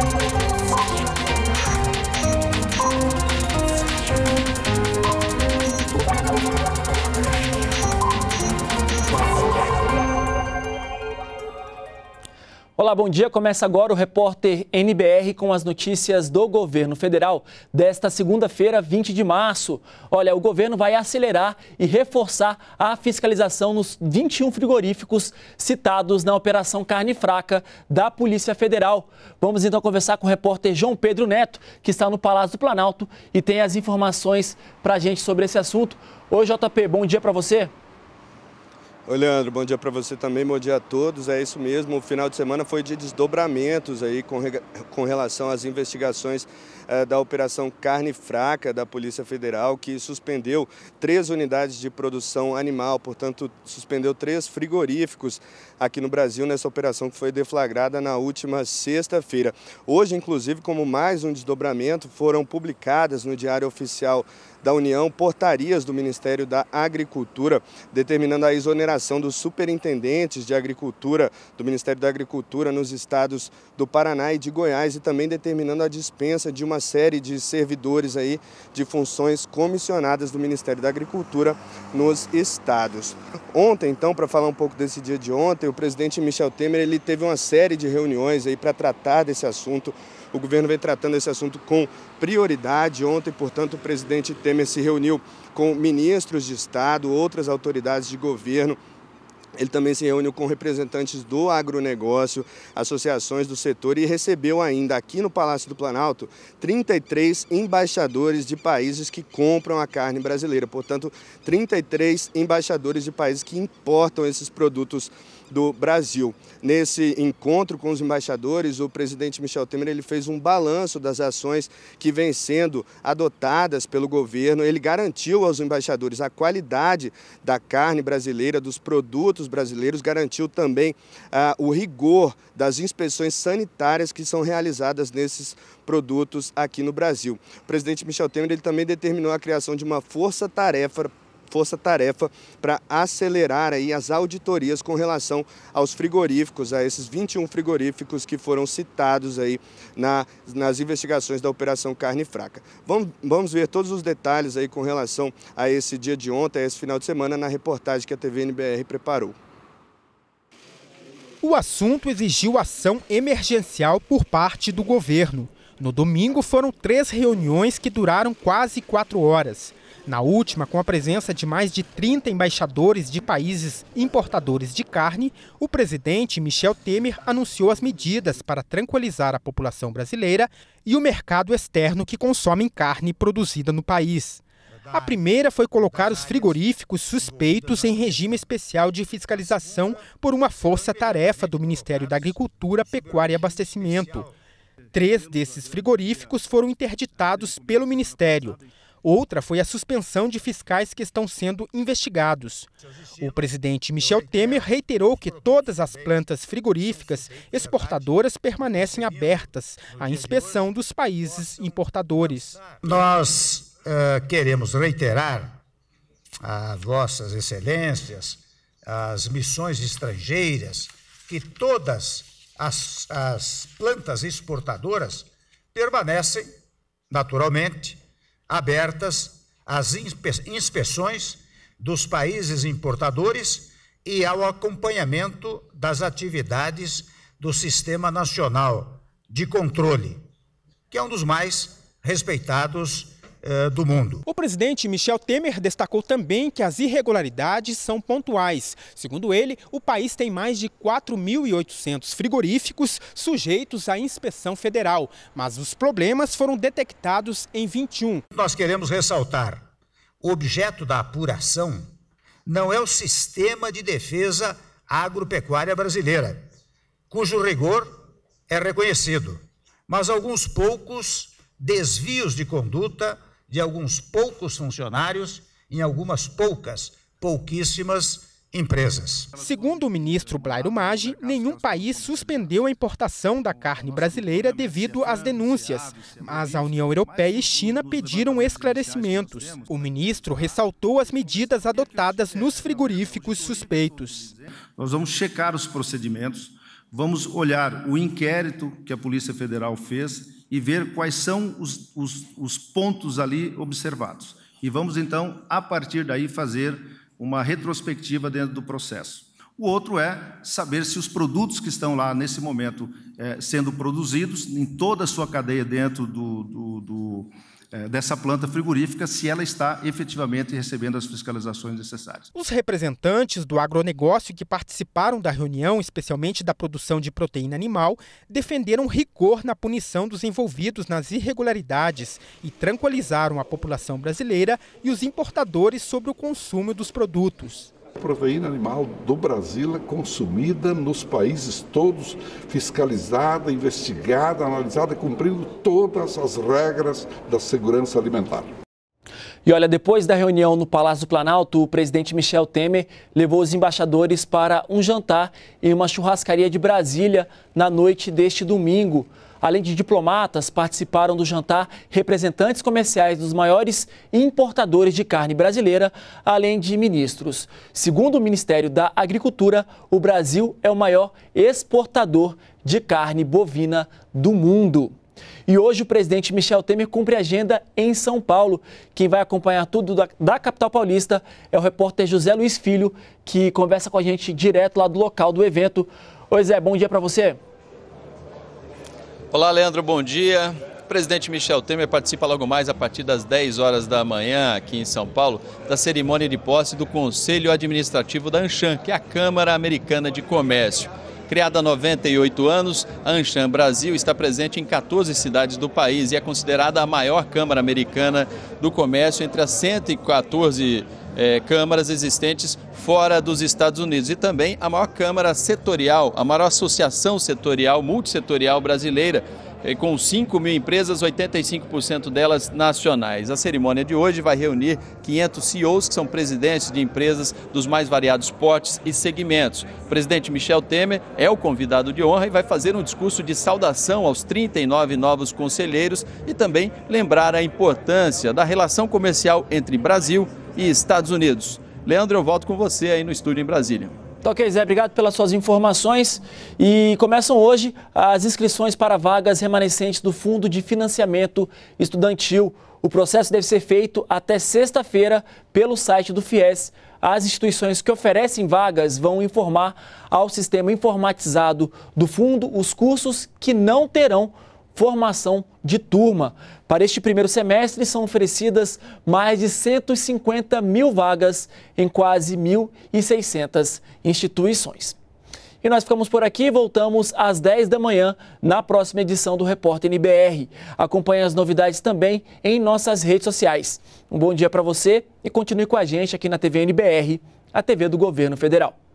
Thank you Olá, bom dia. Começa agora o repórter NBR com as notícias do governo federal desta segunda-feira, 20 de março. Olha, o governo vai acelerar e reforçar a fiscalização nos 21 frigoríficos citados na Operação Carne Fraca da Polícia Federal. Vamos então conversar com o repórter João Pedro Neto, que está no Palácio do Planalto e tem as informações para a gente sobre esse assunto. Oi, JP, bom dia para você. Oi, Leandro, bom dia para você também, bom dia a todos. É isso mesmo, o final de semana foi de desdobramentos aí com, com relação às investigações eh, da Operação Carne Fraca da Polícia Federal, que suspendeu três unidades de produção animal, portanto, suspendeu três frigoríficos aqui no Brasil nessa operação que foi deflagrada na última sexta-feira. Hoje, inclusive, como mais um desdobramento, foram publicadas no Diário Oficial da União portarias do Ministério da Agricultura determinando a exoneração dos superintendentes de agricultura do Ministério da Agricultura nos estados do Paraná e de Goiás e também determinando a dispensa de uma uma série de servidores aí de funções comissionadas do Ministério da Agricultura nos estados. Ontem, então, para falar um pouco desse dia de ontem, o presidente Michel Temer ele teve uma série de reuniões aí para tratar desse assunto. O governo vem tratando esse assunto com prioridade. Ontem, portanto, o presidente Temer se reuniu com ministros de Estado, outras autoridades de governo ele também se reuniu com representantes do agronegócio, associações do setor e recebeu ainda aqui no Palácio do Planalto 33 embaixadores de países que compram a carne brasileira. Portanto, 33 embaixadores de países que importam esses produtos brasileiros do Brasil. Nesse encontro com os embaixadores, o presidente Michel Temer ele fez um balanço das ações que vêm sendo adotadas pelo governo. Ele garantiu aos embaixadores a qualidade da carne brasileira, dos produtos brasileiros, garantiu também ah, o rigor das inspeções sanitárias que são realizadas nesses produtos aqui no Brasil. O presidente Michel Temer ele também determinou a criação de uma força-tarefa força-tarefa para acelerar aí as auditorias com relação aos frigoríficos, a esses 21 frigoríficos que foram citados aí na, nas investigações da Operação Carne Fraca. Vamos, vamos ver todos os detalhes aí com relação a esse dia de ontem, a esse final de semana, na reportagem que a TV NBR preparou. O assunto exigiu ação emergencial por parte do governo. No domingo foram três reuniões que duraram quase quatro horas. Na última, com a presença de mais de 30 embaixadores de países importadores de carne, o presidente Michel Temer anunciou as medidas para tranquilizar a população brasileira e o mercado externo que consome carne produzida no país. A primeira foi colocar os frigoríficos suspeitos em regime especial de fiscalização por uma força-tarefa do Ministério da Agricultura, Pecuária e Abastecimento. Três desses frigoríficos foram interditados pelo Ministério. Outra foi a suspensão de fiscais que estão sendo investigados. O presidente Michel Temer reiterou que todas as plantas frigoríficas tá exportadoras permanecem abertas à inspeção dos países importadores. Nós uh, queremos reiterar a vossas excelências, as missões estrangeiras, que todas as, as plantas exportadoras permanecem, naturalmente, abertas às inspe inspeções dos países importadores e ao acompanhamento das atividades do Sistema Nacional de Controle, que é um dos mais respeitados é, do mundo. O presidente Michel Temer destacou também que as irregularidades são pontuais. Segundo ele, o país tem mais de 4.800 frigoríficos sujeitos à inspeção federal, mas os problemas foram detectados em 21. Nós queremos ressaltar: o objeto da apuração não é o sistema de defesa agropecuária brasileira, cujo rigor é reconhecido, mas alguns poucos desvios de conduta de alguns poucos funcionários em algumas poucas, pouquíssimas empresas. Segundo o ministro Blairo Maggi, nenhum país suspendeu a importação da carne brasileira devido às denúncias, mas a União Europeia e China pediram esclarecimentos. O ministro ressaltou as medidas adotadas nos frigoríficos suspeitos. Nós vamos checar os procedimentos Vamos olhar o inquérito que a Polícia Federal fez e ver quais são os, os, os pontos ali observados. E vamos, então, a partir daí, fazer uma retrospectiva dentro do processo. O outro é saber se os produtos que estão lá nesse momento é, sendo produzidos, em toda a sua cadeia dentro do, do, do, eh, dessa planta frigorífica se ela está efetivamente recebendo as fiscalizações necessárias. Os representantes do agronegócio que participaram da reunião, especialmente da produção de proteína animal, defenderam rigor na punição dos envolvidos nas irregularidades e tranquilizaram a população brasileira e os importadores sobre o consumo dos produtos. A proteína animal do Brasil é consumida nos países todos, fiscalizada, investigada, analisada, cumprindo todas as regras da segurança alimentar. E olha, depois da reunião no Palácio do Planalto, o presidente Michel Temer levou os embaixadores para um jantar em uma churrascaria de Brasília na noite deste domingo. Além de diplomatas, participaram do jantar representantes comerciais dos maiores importadores de carne brasileira, além de ministros. Segundo o Ministério da Agricultura, o Brasil é o maior exportador de carne bovina do mundo. E hoje o presidente Michel Temer cumpre agenda em São Paulo. Quem vai acompanhar tudo da, da, capital paulista é o repórter José Luiz Filho, que conversa com a gente direto lá do local do evento. Oi Zé, bom dia para você. Olá Leandro, bom dia. O presidente Michel Temer participa logo mais a partir das 10 horas da manhã aqui em São Paulo da cerimônia de posse do Conselho Administrativo da Anshan, que é a Câmara Americana de Comércio. Criada há 98 anos, a Anshan Brasil está presente em 14 cidades do país e é considerada a maior Câmara Americana do Comércio entre as 114 é, eh, câmaras existentes fora dos Estados Unidos e também a maior Câmara Setorial, a maior associação setorial, multissetorial brasileira com 5 mil empresas, 85% delas nacionais. A cerimônia de hoje vai reunir 500 CEOs, que são presidentes de empresas dos mais variados portes e segmentos. O presidente Michel Temer é o convidado de honra e vai fazer um discurso de saudação aos 39 novos conselheiros e também lembrar a importância da relação comercial entre Brasil e Estados Unidos. Leandro, eu volto com você aí no estúdio em Brasília. Tá ok, Zé, obrigado pelas suas informações. E começam hoje as inscrições para vagas remanescentes do Fundo de Financiamento Estudantil. O processo deve ser feito até sexta-feira pelo site do FIES. As instituições que oferecem vagas vão informar ao sistema informatizado do fundo os cursos que não terão formação de turma. Para este primeiro semestre, são oferecidas mais de 150 mil vagas em quase 1.600 instituições. E nós ficamos por aqui, voltamos às 10 da manhã na próxima edição do Repórter NBR. Acompanhe as novidades também em nossas redes sociais. Um bom dia para você e continue com a gente aqui na TV NBR, a TV do Governo Federal.